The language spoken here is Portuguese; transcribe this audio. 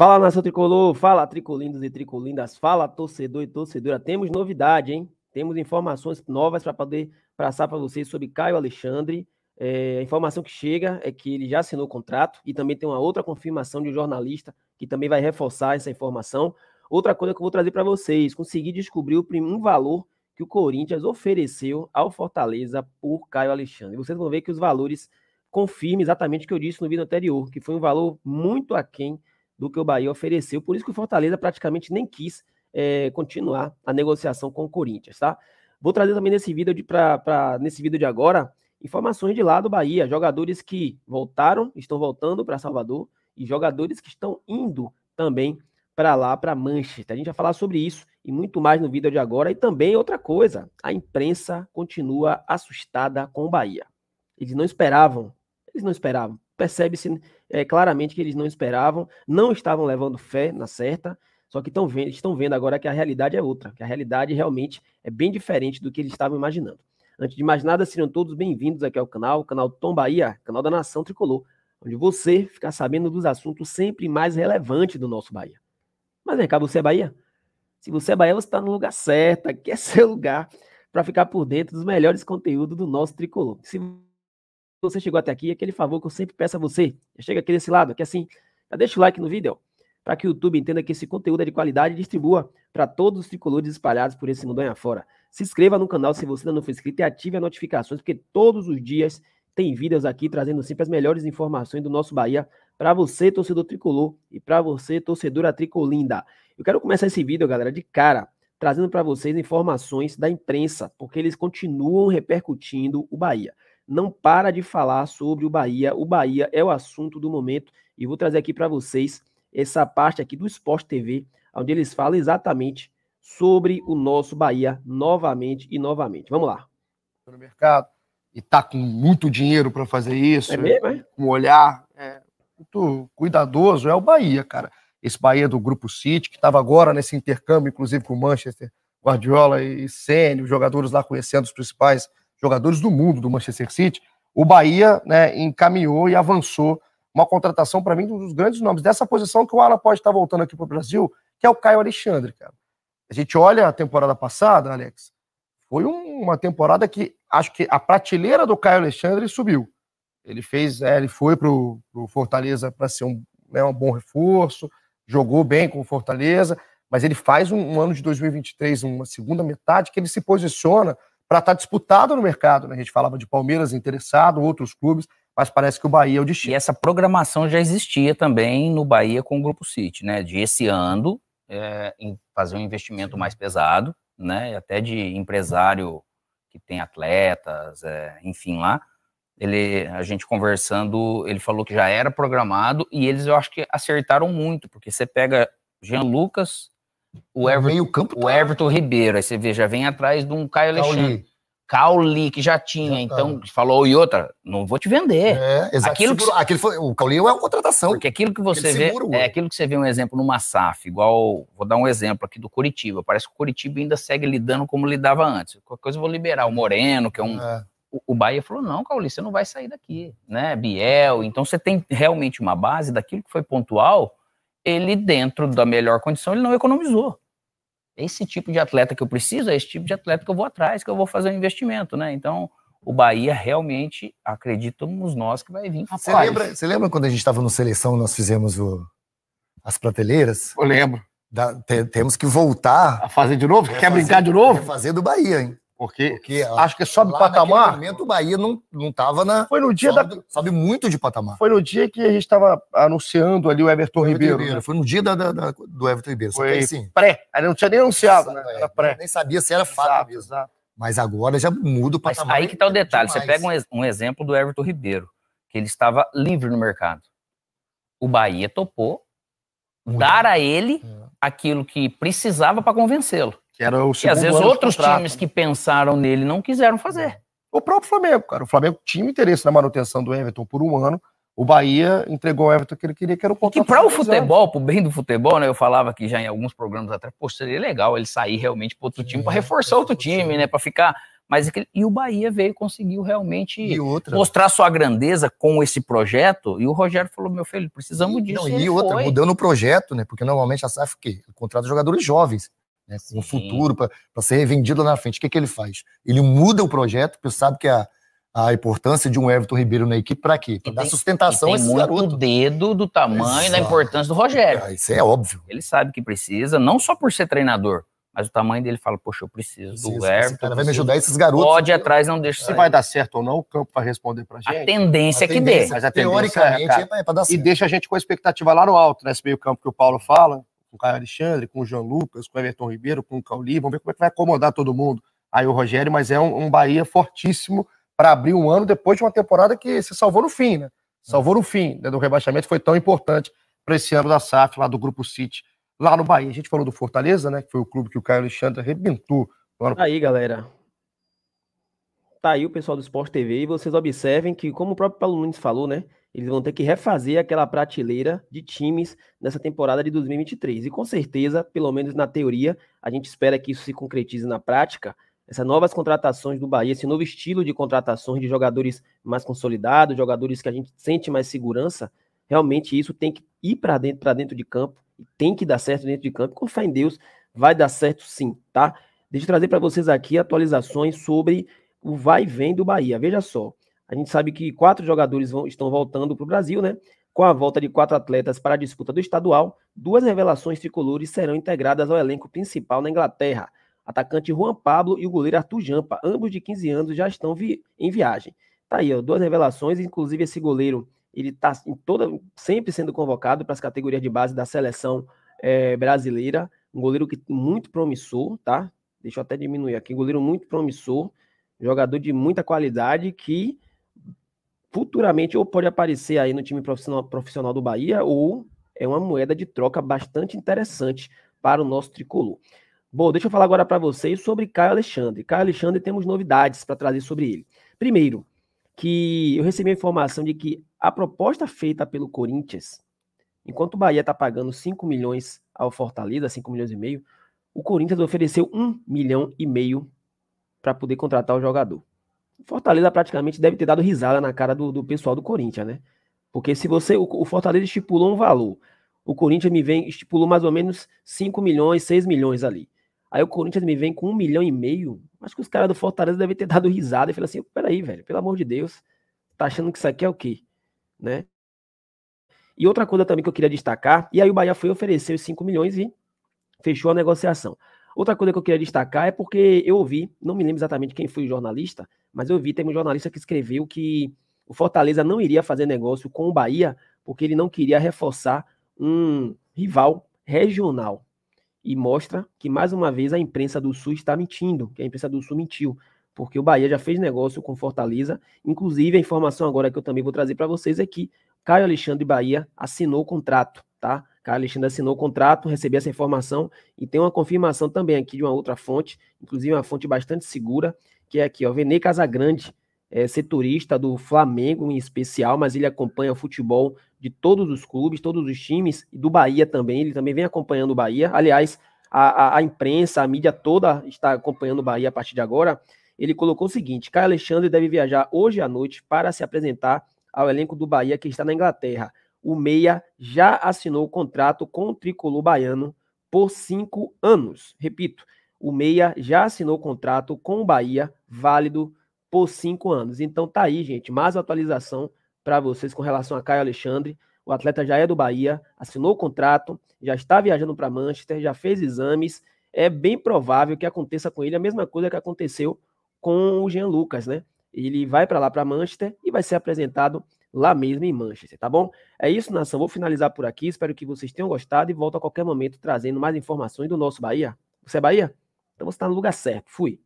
Fala nação tricolor, fala tricolindos e tricolindas, fala torcedor e torcedora. Temos novidade, hein? Temos informações novas para poder passar para vocês sobre Caio Alexandre. É, a informação que chega é que ele já assinou o contrato e também tem uma outra confirmação de um jornalista que também vai reforçar essa informação. Outra coisa que eu vou trazer para vocês: consegui descobrir o primeiro valor que o Corinthians ofereceu ao Fortaleza por Caio Alexandre. Vocês vão ver que os valores confirmam exatamente o que eu disse no vídeo anterior, que foi um valor muito aquém do que o Bahia ofereceu. Por isso que o Fortaleza praticamente nem quis é, continuar a negociação com o Corinthians, tá? Vou trazer também nesse vídeo, de, pra, pra, nesse vídeo de agora informações de lá do Bahia, jogadores que voltaram, estão voltando para Salvador e jogadores que estão indo também para lá, para Manchester. A gente vai falar sobre isso e muito mais no vídeo de agora. E também outra coisa, a imprensa continua assustada com o Bahia. Eles não esperavam, eles não esperavam percebe-se é, claramente que eles não esperavam, não estavam levando fé na certa, só que estão vendo, estão vendo agora que a realidade é outra, que a realidade realmente é bem diferente do que eles estavam imaginando. Antes de mais nada, sejam todos bem-vindos aqui ao canal, o canal Tom Bahia, canal da Nação Tricolor, onde você fica sabendo dos assuntos sempre mais relevantes do nosso Bahia. Mas vem cá, você é Bahia? Se você é Bahia, você está no lugar certo, aqui é seu lugar para ficar por dentro dos melhores conteúdos do nosso Tricolor. Se você chegou até aqui, aquele favor que eu sempre peço a você. Chega aqui desse lado, que assim, já deixa o like no vídeo, para que o YouTube entenda que esse conteúdo é de qualidade e distribua para todos os tricolores espalhados por esse aí afora. Se inscreva no canal se você ainda não for inscrito e ative as notificações, porque todos os dias tem vídeos aqui trazendo sempre as melhores informações do nosso Bahia para você, torcedor tricolor, e para você, torcedora tricolinda. Eu quero começar esse vídeo, galera, de cara, trazendo para vocês informações da imprensa, porque eles continuam repercutindo o Bahia não para de falar sobre o Bahia. O Bahia é o assunto do momento e vou trazer aqui para vocês essa parte aqui do Esporte TV, onde eles falam exatamente sobre o nosso Bahia novamente e novamente. Vamos lá. No mercado e tá com muito dinheiro para fazer isso, é mesmo, é? um olhar é, muito cuidadoso é o Bahia, cara. Esse Bahia do Grupo City que estava agora nesse intercâmbio, inclusive com o Manchester, Guardiola e Sene, os jogadores lá conhecendo os principais jogadores do mundo do Manchester City, o Bahia né, encaminhou e avançou uma contratação, para mim, um dos grandes nomes dessa posição que o Alan pode estar tá voltando aqui para o Brasil, que é o Caio Alexandre, cara. A gente olha a temporada passada, Alex, foi um, uma temporada que acho que a prateleira do Caio Alexandre subiu. Ele fez, é, ele foi para o Fortaleza para ser um, né, um bom reforço, jogou bem com o Fortaleza, mas ele faz um, um ano de 2023, uma segunda metade, que ele se posiciona para estar tá disputado no mercado. Né? A gente falava de Palmeiras interessado, outros clubes, mas parece que o Bahia é o destino. E essa programação já existia também no Bahia com o Grupo City, né? De esse ano é, fazer um investimento mais pesado, né? Até de empresário que tem atletas, é, enfim, lá. Ele, a gente conversando, ele falou que já era programado e eles eu acho que acertaram muito, porque você pega Jean Lucas, o Everton, meio campo tá... o Everton Ribeiro, aí você vê, já vem atrás de um Caio Alexandre. Cauli, que já tinha, já tá. então falou, e outra, não vou te vender. É, exato. Aquilo que, aquilo foi, o Cauli é uma contratação. Porque aquilo que você vê, é aquilo que você vê um exemplo no SAF, igual, vou dar um exemplo aqui do Curitiba, parece que o Curitiba ainda segue lidando como lidava antes. Qualquer coisa eu vou liberar o Moreno, que é um... É. O, o Bahia falou, não, Cauli, você não vai sair daqui, né, Biel, então você tem realmente uma base daquilo que foi pontual, ele dentro da melhor condição, ele não economizou. Esse tipo de atleta que eu preciso é esse tipo de atleta que eu vou atrás, que eu vou fazer um investimento, né? Então, o Bahia realmente, acreditamos nós, que vai vir Você lembra, você lembra quando a gente estava no Seleção, nós fizemos o, as prateleiras? Eu lembro. Da, te, temos que voltar... A fazer de novo? Quer fazer, brincar de novo? Fazer do Bahia, hein? Porque, Porque acho que sobe lá patamar. momento o Bahia não estava na. Foi no dia sobe, da. Sobe muito de patamar. Foi no dia que a gente estava anunciando ali o Everton, o Everton Ribeiro. Ribeiro né? Foi no dia da, da, da, do Everton Ribeiro. Foi sim pré. Ele não tinha nem anunciado, Exato, né? É, era pré. Nem sabia se era fato mesmo. Exato. Mas agora já muda o patamar. Mas aí que está o detalhe. Demais. Você pega um, um exemplo do Everton Ribeiro, que ele estava livre no mercado. O Bahia topou Muito. dar a ele é. aquilo que precisava para convencê-lo. Que era o e às vezes outros times que pensaram nele não quiseram fazer. O próprio Flamengo, cara. O Flamengo tinha interesse na manutenção do Everton por um ano. O Bahia entregou o Everton que ele queria, que era o contrato. E para o futebol, para o bem do futebol, né? Eu falava aqui já em alguns programas atrás, pô, seria legal ele sair realmente para outro time, para reforçar outro time, né? Para ficar. Mas e o Bahia veio conseguiu realmente mostrar sua grandeza com esse projeto. E o Rogério falou: meu filho, precisamos e, disso. Não, e, e outra, foi. mudando o projeto, né? Porque normalmente a SAF o quê? Contrata jogadores jovens né, com o futuro para ser revendido lá na frente. O que, que ele faz? Ele muda o projeto, porque sabe que a, a importância de um Everton Ribeiro na equipe para quê? Para dar sustentação a esse muito dedo do tamanho Exato. da importância do Rogério. Ah, isso é óbvio. Ele sabe que precisa, não só por ser treinador, mas o tamanho dele fala, poxa, eu preciso, do Everton. Esse cara vai me ajudar esses garotos. Pode atrás, não deixa. Se vai dar certo ou não, o campo vai responder pra gente. É a tendência, a tendência é que dê. Mas a tendência teoricamente, é, é dar certo. E deixa a gente com a expectativa lá no alto, nesse meio campo que o Paulo fala com o Caio Alexandre, com o Jean Lucas, com o Everton Ribeiro, com o Cauli, vamos ver como é que vai acomodar todo mundo aí o Rogério, mas é um, um Bahia fortíssimo para abrir um ano depois de uma temporada que se salvou no fim, né? É. Salvou no fim né, do rebaixamento, foi tão importante para esse ano da SAF, lá do Grupo City, lá no Bahia. A gente falou do Fortaleza, né? Que foi o clube que o Caio Alexandre arrebentou. Ano... Tá aí, galera. Tá aí o pessoal do Esporte TV e vocês observem que, como o próprio Paulo Nunes falou, né? Eles vão ter que refazer aquela prateleira de times nessa temporada de 2023. E com certeza, pelo menos na teoria, a gente espera que isso se concretize na prática. Essas novas contratações do Bahia, esse novo estilo de contratações de jogadores mais consolidados, jogadores que a gente sente mais segurança, realmente isso tem que ir para dentro, para dentro de campo, tem que dar certo dentro de campo. Com fé em Deus, vai dar certo sim, tá? Deixa eu trazer para vocês aqui atualizações sobre o vai e vem do Bahia. Veja só, a gente sabe que quatro jogadores vão, estão voltando para o Brasil, né? Com a volta de quatro atletas para a disputa do estadual, duas revelações tricolores serão integradas ao elenco principal na Inglaterra. Atacante Juan Pablo e o goleiro Arthur Jampa, ambos de 15 anos, já estão vi em viagem. Tá aí, ó, duas revelações, inclusive esse goleiro, ele está sempre sendo convocado para as categorias de base da seleção é, brasileira. Um goleiro que muito promissor, tá? Deixa eu até diminuir aqui. Goleiro muito promissor, jogador de muita qualidade que futuramente ou pode aparecer aí no time profissional, profissional do Bahia, ou é uma moeda de troca bastante interessante para o nosso tricolor. Bom, deixa eu falar agora para vocês sobre Caio Alexandre. Caio Alexandre, temos novidades para trazer sobre ele. Primeiro, que eu recebi a informação de que a proposta feita pelo Corinthians, enquanto o Bahia está pagando 5 milhões ao Fortaleza, 5 milhões e meio, o Corinthians ofereceu 1 milhão e meio para poder contratar o jogador. Fortaleza praticamente deve ter dado risada na cara do, do pessoal do Corinthians, né? Porque se você. O, o, Fortaleza estipulou um valor. O Corinthians me vem, estipulou mais ou menos 5 milhões, 6 milhões ali. Aí o Corinthians me vem com um milhão e meio. Acho que os caras do Fortaleza devem ter dado risada e falaram assim: peraí, velho, pelo amor de Deus, tá achando que isso aqui é o quê? Né? E outra coisa também que eu queria destacar, e aí o Bahia foi oferecer os 5 milhões e fechou a negociação. Outra coisa que eu queria destacar é porque eu ouvi, não me lembro exatamente quem foi o jornalista, mas eu vi, tem um jornalista que escreveu que o Fortaleza não iria fazer negócio com o Bahia porque ele não queria reforçar um rival regional. E mostra que, mais uma vez, a imprensa do Sul está mentindo, que a imprensa do Sul mentiu, porque o Bahia já fez negócio com Fortaleza. Inclusive, a informação agora que eu também vou trazer para vocês é que Caio Alexandre Bahia assinou o contrato, tá? Cara, Alexandre assinou o contrato, recebi essa informação e tem uma confirmação também aqui de uma outra fonte, inclusive uma fonte bastante segura, que é aqui, ó, Vene Casagrande, é, setorista do Flamengo em especial, mas ele acompanha o futebol de todos os clubes, todos os times, e do Bahia também, ele também vem acompanhando o Bahia. Aliás, a, a, a imprensa, a mídia toda está acompanhando o Bahia a partir de agora. Ele colocou o seguinte: Caio Alexandre deve viajar hoje à noite para se apresentar ao elenco do Bahia que está na Inglaterra o Meia já assinou o contrato com o tricolor baiano por cinco anos. Repito, o Meia já assinou o contrato com o Bahia, válido por cinco anos. Então tá aí, gente, mais atualização para vocês com relação a Caio Alexandre. O atleta já é do Bahia, assinou o contrato, já está viajando para Manchester, já fez exames. É bem provável que aconteça com ele a mesma coisa que aconteceu com o Jean Lucas, né? Ele vai para lá para Manchester e vai ser apresentado lá mesmo em Manchester, tá bom? É isso, nação. Vou finalizar por aqui. Espero que vocês tenham gostado e volto a qualquer momento trazendo mais informações do nosso Bahia. Você é Bahia? Então você está no lugar certo. Fui.